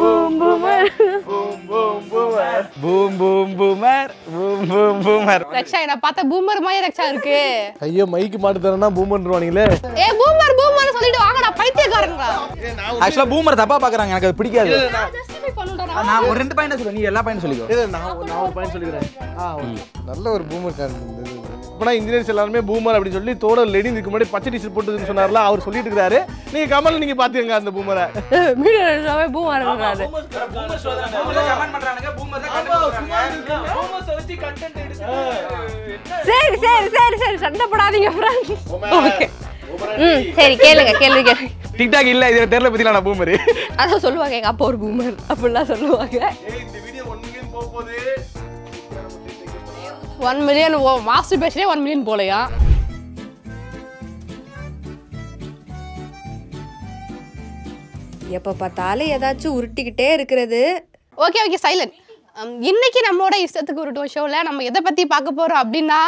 boom boomer boom boom boomer boom boom boomer boom boom boomer ரக்ஷா என்ன பார்த்தா boomer மாதிரி ரக்ஷா இருக்கு ஐயோ மைக்கு மாட்டு தரனா பூமர்ன்றவானீங்களே ஏ பூமர் பூமர் சொல்லிட்டு வாங்கடா பைத்தியக்காரங்களா ஆக்சுவலா பூமர் தப்பா பாக்குறாங்க எனக்கு அது பிடிக்காது நான் ஒரு ரெண்டு பாயிண்ட் சொல்லுவேன் நீ எல்லா பாயிண்ட் சொல்லிக்கோ நான் ஒரு பாயிண்ட் சொல்லிக்கிறேன் நல்ல ஒரு பூமர் காரணம் அப்போனா இன்ஜினியர்ஸ் எல்லாருமே பூமர் அப்படின்னு சொல்லி தோடர் லெடி இதுக்கு முன்னாடி பச்சை டிஷர்ட் போட்டுன்னு சொன்னார்ல அவர் சொல்லிட்டு இருக்காரு நீங்க கமல் நீங்க பாத்துக்கங்க அந்த பூமரை மீடியா பூமர் சரி சரி சரி சரி சண்டைப்படாதீங்க போடாதீங்க ம் சரி கேளுங்க கேளுங்க கேள்வி டிக்டாக் இல்ல இதுல தெரியல பத்திலாம் நான் பூமர் அதான் சொல்லுவாங்க எங்க அப்பா ஒரு பூமர் அப்படிலாம் சொல்லுவாங்க ஒன் மில்லியன் ஓ மாஸ்டர் பேஷனே ஒன் மில்லியன் போலையா எப்போ பார்த்தாலும் ஏதாச்சும் உருட்டிக்கிட்டே இருக்கிறது ஓகே ஓகே சைலண்ட் இன்னைக்கு நம்மளோட இஷ்டத்துக்கு உருட்டுவோம் ஷோவில் நம்ம எதை பற்றி பார்க்க போகிறோம் அப்படின்னா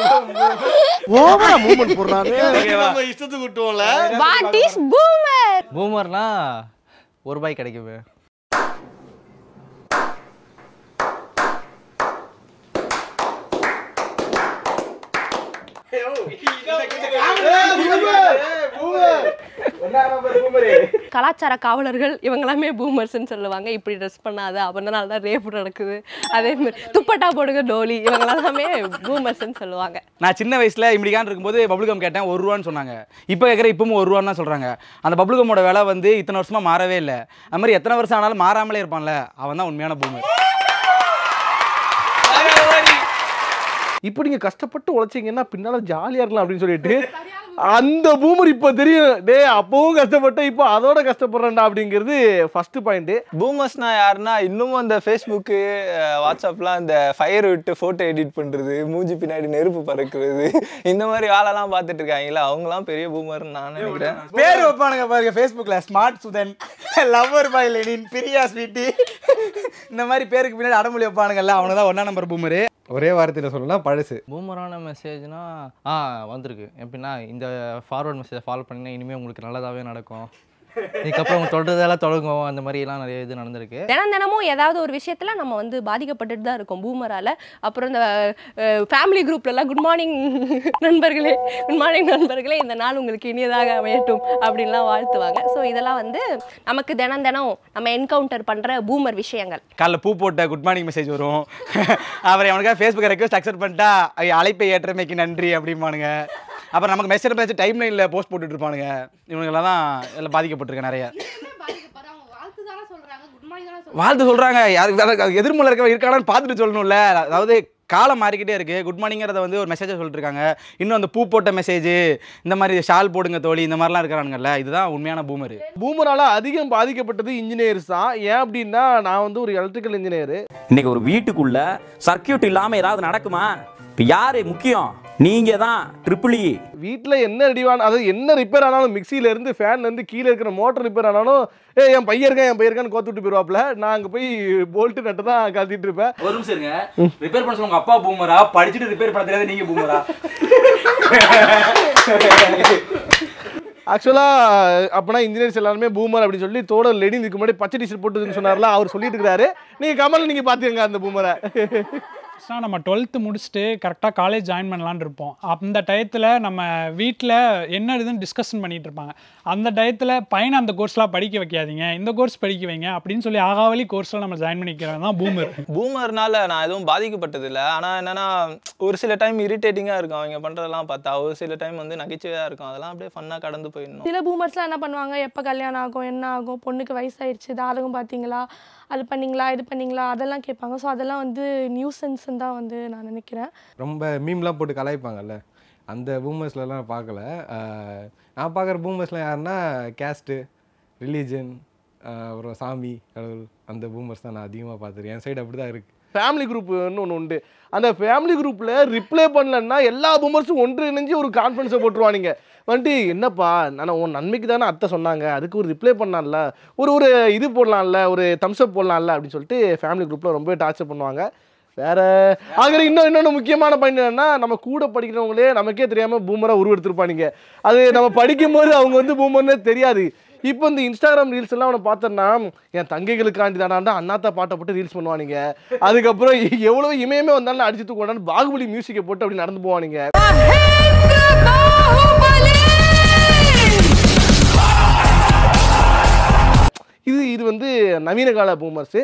நம்ம இஷ்டத்துக்கு விட்டுவோம்ல வாட் இஸ் பூமர் பூமர்னா ஒரு ரூபாய் கிடைக்குமே கலாச்சார காவலர்கள் இவங்க எல்லாமே பூமர்ஸ்ன்னு சொல்லுவாங்க இப்படி ட்ரெஸ் பண்ணாத அப்படினால தான் ரேப் நடக்குது அதே மாதிரி துப்பட்டா போடுங்க டோலி இவங்க எல்லாமே பூமர்ஸ்ன்னு சொல்லுவாங்க நான் சின்ன வயசுல இப்படிக்கான் இருக்கும்போது பப்ளிகம் கேட்டேன் ஒரு ரூபான்னு சொன்னாங்க இப்போ கேட்குற இப்பவும் ஒரு ரூபான்னு தான் சொல்கிறாங்க அந்த பப்ளிகமோட விலை வந்து இத்தனை வருஷமாக மாறவே இல்லை அது மாதிரி எத்தனை வருஷம் ஆனாலும் மாறாமலே இருப்பான்ல அவன் தான் உண்மையான பூமர் இப்போ நீங்கள் கஷ்டப்பட்டு உழைச்சிங்கன்னா பின்னால் ஜாலியாக இருக்கலாம் அப்படின்னு சொல்லிட்டு அந்த பூமர் இப்போ தெரியும் டே அப்பவும் கஷ்டப்பட்டேன் இப்போ அதோட கஷ்டப்படுறேன்டா அப்படிங்கிறது ஃபர்ஸ்ட் பாயிண்ட் பூமர்ஸ்னா யாருன்னா இன்னமும் அந்த ஃபேஸ்புக்கு வாட்ஸ்அப்லாம் அந்த ஃபயர் விட்டு ஃபோட்டோ எடிட் பண்ணுறது மூஞ்சி பின்னாடி நெருப்பு பறக்கிறது இந்த மாதிரி வேலைலாம் பார்த்துட்டு இருக்காங்களா அவங்களாம் பெரிய பூமர்னு நான் நினைக்கிறேன் பேர் வைப்பானுங்க பாருங்க ஃபேஸ்புக்கில் smart Sudhan lover boy Lenin Priya sweety இந்த மாதிரி பேருக்கு பின்னாடி அடமொழி வைப்பானுங்கல்ல அவனுதான் ஒன்னா ஒன்றா நம்பர் பூமரு ஒரே வாரத்தில் சொல்லலாம் பழசு பூமரான மெசேஜ்னா ஆ வந்திருக்கு எப்படின்னா இந்த ஃபார்வர்ட் மெசேஜை ஃபாலோ பண்ணிங்கன்னா இனிமேல் உங்களுக்கு நல்லதாகவே நடக்கும் இதுக்கப்புறம் தொடர்றதெல்லாம் தொடங்குவோம் அந்த மாதிரிலாம் நிறைய இது நடந்திருக்கு தினம் தினமும் ஏதாவது ஒரு விஷயத்தில் நம்ம வந்து பாதிக்கப்பட்டுட்டு தான் இருக்கோம் பூமரால அப்புறம் இந்த ஃபேமிலி குரூப்லலாம் குட் மார்னிங் நண்பர்களே குட் மார்னிங் நண்பர்களே இந்த நாள் உங்களுக்கு இனியதாக அமையட்டும் அப்படின்லாம் வாழ்த்துவாங்க ஸோ இதெல்லாம் வந்து நமக்கு தினம் தினம் நம்ம என்கவுண்டர் பண்ணுற பூமர் விஷயங்கள் காலைல பூ போட்ட குட் மார்னிங் மெசேஜ் வரும் அவரை அவனுக்காக ஃபேஸ்புக் ரெக்வஸ்ட் அக்செப்ட் பண்ணிட்டா அழைப்பை ஏற்றமைக்கு நன்றி அப்படிமானுங்க அப்புறம் நமக்கு மெசேஜ் பேசி டைம் லைனில் போஸ்ட் போட்டுட்டு இருப்பானுங்க தான் இதில் பாதிக்கப்பட்டிருக்கேன் நிறைய வாழ்த்து சொல்கிறாங்க யாருக்கு எதிர்மூல இருக்க இருக்காடான்னு பார்த்துட்டு சொல்லணும்ல அதாவது காலம் மாறிக்கிட்டே இருக்குது குட் மார்னிங்கிறத வந்து ஒரு மெசேஜை சொல்லிட்டுருக்காங்க இன்னும் அந்த பூ போட்ட மெசேஜ் இந்த மாதிரி ஷால் போடுங்க தோழி இந்த மாதிரிலாம் இருக்கிறானுங்கல்ல இதுதான் உண்மையான பூமர் பூமரால் அதிகம் பாதிக்கப்பட்டது இன்ஜினியர்ஸ் தான் ஏன் அப்படின்னா நான் வந்து ஒரு எலக்ட்ரிக்கல் இன்ஜினியர் இன்னைக்கு ஒரு வீட்டுக்குள்ளே சர்க்கியூட் இல்லாமல் ஏதாவது நடக்குமா இப்போ யார் முக்கியம் நீங்க தான் ட்ரிபிள் இ e. வீட்டில் என்ன ரெடிவான அதாவது என்ன ரிப்பேர் ஆனாலும் மிக்சியில இருந்து ஃபேன்ல இருந்து கீழே இருக்கிற மோட்டர் ரிப்பேர் ஆனாலும் ஏ என் பையன் இருக்கேன் என் பையன் இருக்கான்னு கோத்துட்டு போயிருவாப்ல நான் அங்கே போய் போல்ட்டு நட்டு தான் கழட்டிட்டு இருப்பேன் ஒரு நிமிஷம் இருங்க ரிப்பேர் பண்ண உங்க அப்பா பூமரா படிச்சுட்டு ரிப்பேர் பண்ண தெரியாது நீங்க பூமரா ஆக்சுவலாக அப்போனா இன்ஜினியர்ஸ் எல்லாருமே பூமர் அப்படின்னு சொல்லி தோட லெடி இதுக்கு முன்னாடி பச்சை டிஷர்ட் போட்டுதுன்னு சொன்னார்ல அவர் சொல்லிட்டு இருக்காரு நீங்கள் கமலை நீங்கள் பார்த்துக்கங்க அந்த பூமரை ஆக்சுவலாக நம்ம டுவெல்த்து முடிச்சுட்டு கரெக்டாக காலேஜ் ஜாயின் பண்ணலான் இருப்போம் அந்த டயத்தில் நம்ம வீட்டில் என்ன இதுன்னு டிஸ்கஷன் பண்ணிகிட்டு இருப்பாங்க அந்த டயத்தில் பையனை அந்த கோர்ஸ்லாம் படிக்க வைக்காதீங்க இந்த கோர்ஸ் படிக்க வைங்க அப்படின்னு சொல்லி ஆகாவலி கோர்ஸில் நம்ம ஜாயின் பண்ணிக்கிறாங்க தான் பூமர் பூமர்னால நான் எதுவும் பாதிக்கப்பட்டது இல்லை ஆனால் என்னென்னா ஒரு சில டைம் இரிட்டேட்டிங்காக இருக்கும் அவங்க பண்ணுறதெல்லாம் பார்த்தா ஒரு சில டைம் வந்து நகைச்சுவையாக இருக்கும் அதெல்லாம் அப்படியே ஃபன்னாக கடந்து போயிடணும் சில பூமர்ஸ்லாம் என்ன பண்ணுவாங்க எப்போ கல்யாணம் ஆகும் என்ன ஆகும் பொண்ணுக்கு வயசாயிருச்சு தாரகம் பார்த்தீங்களா அது பண்ணிங்களா இது பண்ணிங்களா அதெல்லாம் கேட்பாங்க ஸோ அதெல்லாம் வந்து நியூசன்ஸ் தான் வந்து நான் நினைக்கிறேன் ரொம்ப மீம்லாம் போட்டு கலாய்ப்பாங்கல்ல அந்த பூமர்ஸ்லலாம் பார்க்கல நான் பார்க்குற பூமர்ஸ்லாம் யாருன்னா கேஸ்ட்டு ரிலீஜன் அப்புறம் சாமி கடவுள் அந்த பூமர்ஸ் தான் நான் அதிகமாக பார்த்துருக்கேன் என் சைடு அப்படி தான் இருக்குது ஃபேமிலி குரூப்னு ஒன்று உண்டு அந்த ஃபேமிலி குரூப்பில் ரிப்ளை பண்ணலன்னா எல்லா பூமர்ஸும் ஒன்று இணைஞ்சு ஒரு கான்ஃபரன்ஸை போட்டுருவானுங்க வந்துட்டு என்னப்பா நான் உன் நன்மைக்கு தானே அத்தை சொன்னாங்க அதுக்கு ஒரு ரிப்ளை பண்ணலாம்ல ஒரு ஒரு இது போடலாம்ல ஒரு தம்ஸ்அப் போடலாம்ல அப்படின்னு சொல்லிட்டு ஃபேமிலி குரூப்பில் ரொம்ப டார்ச்சர் பண்ணுவாங்க வேற ஆகிற இன்னும் இன்னொன்று முக்கியமான பாயிண்ட் என்னன்னா நம்ம கூட படிக்கிறவங்களே நமக்கே தெரியாம பூமரா உருவெடுத்திருப்பானுங்க அது நம்ம படிக்கும்போது அவங்க வந்து பூமர்னே தெரியாது இப்போ இந்த இன்ஸ்டாகிராம் ரீல்ஸ் எல்லாம் அவனை பார்த்தேன்னா என் தங்கைகளுக்காண்டி தானா அண்ணாத்தா பாட்டை போட்டு ரீல்ஸ் பண்ணுவானுங்க அதுக்கப்புறம் எவ்வளோ இமயமே வந்தாலும் அடிச்சு தூக்கணும் பாகுபலி மியூசிக்கை போட்டு அப்படி நடந்து போவானுங்க இது இது வந்து நவீன கால பூமர்ஸு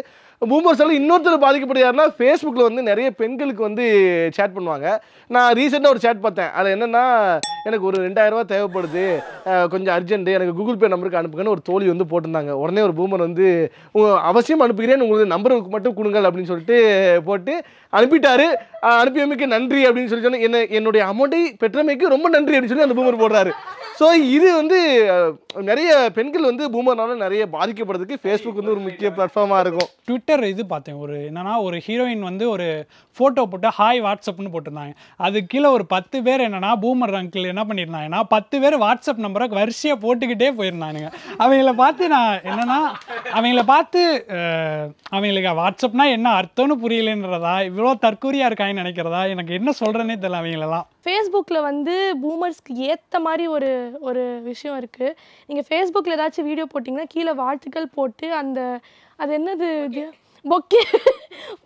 மூமர்ஸ் எல்லாம் இன்னொருத்தர் யாருன்னா ஃபேஸ்புக்கில் வந்து நிறைய பெண்களுக்கு வந்து சேட் பண்ணுவாங்க நான் ரீசெண்டாக ஒரு சேட் பார்த்தேன் அது என்னென்னா எனக்கு ஒரு ரெண்டாயிரரூவா தேவைப்படுது கொஞ்சம் அர்ஜென்ட்டு எனக்கு கூகுள் பே நம்பருக்கு அனுப்புங்கன்னு ஒரு தோழி வந்து போட்டிருந்தாங்க உடனே ஒரு பூமர் வந்து அவசியம் அனுப்புகிறேன்னு உங்களுக்கு நம்பருக்கு மட்டும் கொடுங்கள் அப்படின்னு சொல்லிட்டு போட்டு அனுப்பிட்டாரு அனுப்பியமைக்கு நன்றி அப்படின்னு சொல்லி சொன்னேன் என்ன என்னுடைய அமௌண்ட்டை பெற்றமைக்கு ரொம்ப நன்றி அப்படின்னு சொல்லி அந்த பூமர் போடுறாரு ஸோ இது வந்து நிறைய பெண்கள் வந்து பூமர்னால நிறைய பாதிக்கப்படுறதுக்கு ஃபேஸ்புக் வந்து ஒரு முக்கிய பிளாட்ஃபார்மாக இருக்கும் ட்விட்டர் இது பார்த்தேன் ஒரு என்னன்னா ஒரு ஹீரோயின் வந்து ஒரு ஃபோட்டோ போட்டு ஹாய் வாட்ஸ்அப்னு போட்டிருந்தாங்க அது கீழே ஒரு பத்து பேர் என்னன்னா பூமர் அங்கிள் என்ன பண்ணியிருந்தாங்கன்னா பத்து பேர் வாட்ஸ்அப் நம்பரை வரிசையாக போட்டுக்கிட்டே போயிருந்தானுங்க அவங்கள பார்த்து நான் என்னன்னா அவங்கள பார்த்து அவங்களுக்கு வாட்ஸ்அப்னா என்ன அர்த்தம்னு புரியலன்றதா இவ்வளோ தற்கூரியாக இருக்காங்கன்னு நினைக்கிறதா எனக்கு என்ன சொல்கிறேன்னே தெரியல அவங்களெல்லாம் ஃபேஸ்புக்கில் வந்து பூமர்ஸ்க்கு ஏற்ற மாதிரி ஒரு ஒரு விஷயம் இருக்குது நீங்கள் ஃபேஸ்புக்கில் ஏதாச்சும் வீடியோ போட்டிங்கன்னா கீழே வாழ்த்துக்கள் போட்டு அந்த அது என்னது பொக்கே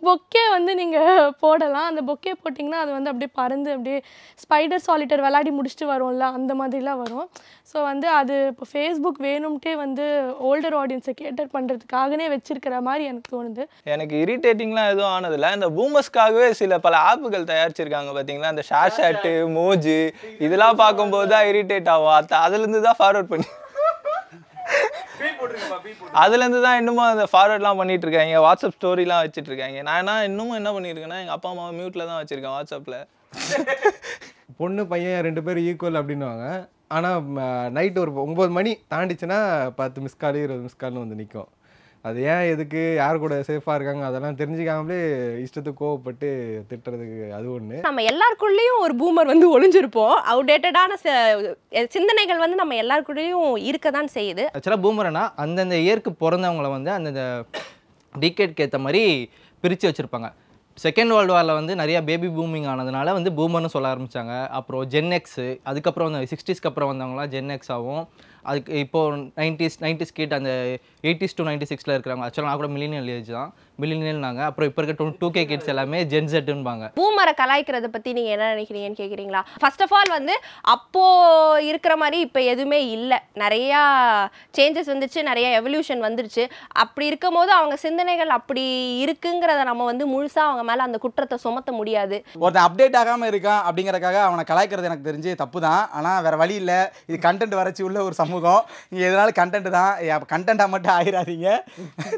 பொக்கே வந்து நீங்கள் போடலாம் அந்த பொக்கே போட்டிங்கன்னா அது வந்து அப்படியே பறந்து அப்படியே ஸ்பைடர் சாலிட்டர் விளாடி முடிச்சுட்டு வரும்ல அந்த மாதிரிலாம் வரும் ஸோ வந்து அது இப்போ ஃபேஸ்புக் வேணும்ட்டே வந்து ஓல்டர் ஆடியன்ஸை கேட்டர் பண்ணுறதுக்காகனே வச்சிருக்கிற மாதிரி எனக்கு தோணுது எனக்கு இரிட்டேட்டிங்லாம் எதுவும் ஆனதில்ல இந்த பூமஸ்க்காகவே சில பல ஆப்புகள் தயாரிச்சிருக்காங்க பார்த்தீங்களா அந்த ஷாஷாட்டு மோஜு இதெல்லாம் பார்க்கும்போது தான் இரிட்டேட் ஆகும் அதுலேருந்து தான் ஃபார்வர்ட் பண்ணி அதுலேருந்து தான் இன்னுமும் அந்த ஃபார்வர்ட்லாம் பண்ணிட்டு இருக்காங்க வாட்ஸ்அப் ஸ்டோரிலாம் வச்சுட்டு இருக்காங்க நான் என்ன இன்னமும் என்ன பண்ணியிருக்கேன்னா எங்கள் அப்பா அம்மா மியூட்டில் தான் வச்சுருக்கேன் வாட்ஸ்அப்பில் பொண்ணு பையன் ரெண்டு பேரும் ஈக்குவல் அப்படின்வாங்க ஆனால் நைட்டு ஒரு ஒம்பது மணி தாண்டிச்சுன்னா பத்து மிஸ் கால் இருபது மிஸ் கால்னு வந்து நிற்கும் அது ஏன் எதுக்கு யார் கூட சேஃபாக இருக்காங்க அதெல்லாம் தெரிஞ்சுக்காமலே இஷ்டத்துக்கு கோவப்பட்டு திட்டுறதுக்கு அது ஒன்று நம்ம எல்லாருக்குள்ளேயும் ஒரு பூமர் வந்து ஒளிஞ்சிருப்போம் அவுடேட்டடான சிந்தனைகள் வந்து நம்ம எல்லாருக்குள்ளேயும் இருக்க தான் செய்யுது ஆக்சுவலாக பூமரனா அந்தந்த இயற்கு பிறந்தவங்களை வந்து அந்தந்த டிக்கெட்க்கு ஏற்ற மாதிரி பிரித்து வச்சுருப்பாங்க செகண்ட் வேர்ல்டு வாரில் வந்து நிறையா பேபி பூமிங் ஆனதுனால வந்து பூமர்னு சொல்ல ஆரம்பித்தாங்க அப்புறம் ஜென்எக்ஸு அதுக்கப்புறம் வந்து சிக்ஸ்டீஸ்க்கு அப்புறம் வந்தவங்களாம் ஜென்எக்ஸ் ஆகும் அதுக்கு இப்போது நைன்டிஸ் நைன்டிஸ் கிட் அந்த எயிட்டிஸ் டு நைன்டி சிக்ஸில் இருக்கிறவங்க ஆக்சுவலாக நான் கூட மில்லினியல் ஏஜ் தான் மில்லினியல்னாங்க அப்புறம் இப்போ இருக்க டூ கே கிட்ஸ் எல்லாமே ஜென்செட்டுன்பாங்க பூமரை கலாய்க்கிறத பற்றி நீங்கள் என்ன நினைக்கிறீங்கன்னு கேட்குறீங்களா ஃபர்ஸ்ட் ஆஃப் ஆல் வந்து அப்போது இருக்கிற மாதிரி இப்போ எதுவுமே இல்லை நிறையா சேஞ்சஸ் வந்துச்சு நிறையா எவல்யூஷன் வந்துருச்சு அப்படி இருக்கும் போது அவங்க சிந்தனைகள் அப்படி இருக்குங்கிறத நம்ம வந்து முழுசாக அவங்க மேலே அந்த குற்றத்தை சுமத்த முடியாது ஒருத்தன் அப்டேட் ஆகாமல் இருக்கான் அப்படிங்கிறக்காக அவனை கலாய்க்கிறது எனக்கு தெரிஞ்சு தப்பு தான் ஆனால் வேறு வழி இல்லை இது கண்டென்ட் வறட்சி உள்ள ஒரு சமூகம் நீங்கள் எதனால கண்டென்ட் தான் கண்டென்ட்டாக மட்டும் ஆயிடாதீங்க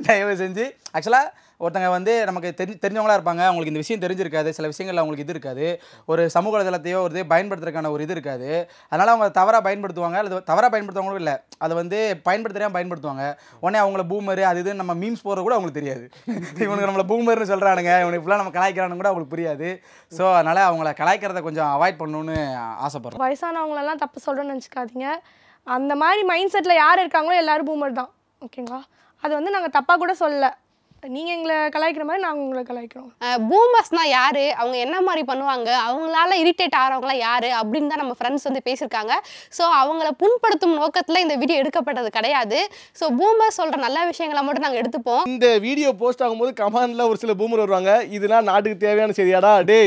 தயவு செஞ்சு ஆக்சுவலாக ஒருத்தங்க வந்து நமக்கு தெரி தெரிஞ்சவங்களா இருப்பாங்க அவங்களுக்கு இந்த விஷயம் தெரிஞ்சிருக்காது சில விஷயங்கள் அவங்களுக்கு இது இருக்காது ஒரு சமூக வலைதளத்தையோ ஒரு இது பயன்படுத்துறதுக்கான ஒரு இது இருக்காது அதனால் அவங்க தவறாக பயன்படுத்துவாங்க அல்லது தவறாக பயன்படுத்துவாங்களும் இல்லை அதை வந்து பயன்படுத்துகிறேன் பயன்படுத்துவாங்க உடனே அவங்கள பூமர் அது இது நம்ம மீம்ஸ் போடுறது கூட அவங்களுக்கு தெரியாது இவனுக்கு நம்மளை பூமர்னு சொல்கிறானுங்க இவனுக்கு இப்பெல்லாம் நம்ம கலாய்க்கிறானு கூட அவங்களுக்கு புரியாது ஸோ அதனால் அவங்கள கலாய்க்கிறத கொஞ்சம் அவாய்ட் பண்ணணும்னு ஆசைப்படுறேன் வயசானவங்களெல்லாம் தப்பு சொல்கிறோன்னு நினச்சிக்காதீங்க அந்த மாதிரி மைண்ட் செட்டில் யார் இருக்காங்களோ எல்லோரும் பூமர் தான் ஓகேங்களா அது வந்து நாங்கள் தப்பாக கூட சொல்லலை நீங்கள் எங்களை கலாய்க்கிற மாதிரி நாங்கள் உங்களை கலாய்க்கிறோம் பூமர்ஸ்னால் யார் அவங்க என்ன மாதிரி பண்ணுவாங்க அவங்களால இரிட்டேட் ஆகிறவங்களாம் யார் அப்படின்னு தான் நம்ம ஃப்ரெண்ட்ஸ் வந்து பேசியிருக்காங்க ஸோ அவங்கள புண்படுத்தும் நோக்கத்தில் இந்த வீடியோ எடுக்கப்பட்டது கிடையாது ஸோ பூமர்ஸ் சொல்கிற நல்ல விஷயங்களை மட்டும் நாங்கள் எடுத்துப்போம் இந்த வீடியோ போஸ்ட் ஆகும்போது கமாண்டில் ஒரு சில பூமர் வருவாங்க இதெல்லாம் நாட்டுக்கு தேவையான செய்தியாடா டே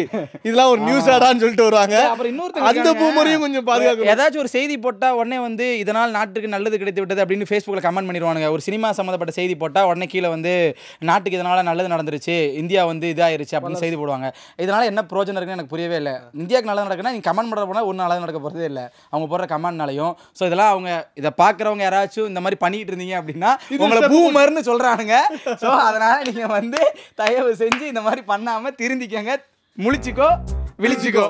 இதெல்லாம் ஒரு நியூஸ் ஆடான்னு சொல்லிட்டு வருவாங்க அப்புறம் இன்னொருத்தர் அந்த பூமரையும் கொஞ்சம் பாதுகாக்கும் ஏதாச்சும் ஒரு செய்தி போட்டால் உடனே வந்து இதனால் நாட்டுக்கு நல்லது கிடைத்து விட்டது அப்படின்னு ஃபேஸ்புக்கில் கமெண்ட் பண்ணிடுவாங்க ஒரு சினிமா சம்மந்தப்பட்ட செய்தி போட்டால் உடனே கீழே வந்து நாட்டுக்கு இதனால் நல்லது நடந்துருச்சு இந்தியா வந்து இதாகிருச்சு அப்படின்னு செய்தி போடுவாங்க இதனால் என்ன ப்ரோஜனம் இருக்குன்னு எனக்கு புரியவே இல்லை இந்தியாவுக்கு நல்லது நடக்குன்னா நீங்கள் கமெண்ட் பண்ணுற போனால் ஒன்றும் நல்லது நடக்க போகிறதே இல்லை அவங்க போடுற கமெண்ட்னாலையும் ஸோ இதெல்லாம் அவங்க இதை பார்க்குறவங்க யாராச்சும் இந்த மாதிரி பண்ணிகிட்டு இருந்தீங்க அப்படின்னா உங்களை பூமர்னு சொல்கிறானுங்க ஸோ அதனால் நீங்கள் வந்து தயவு செஞ்சு இந்த மாதிரி பண்ணாமல் திருந்திக்கங்க முழிச்சிக்கோ விழிச்சிக்கோ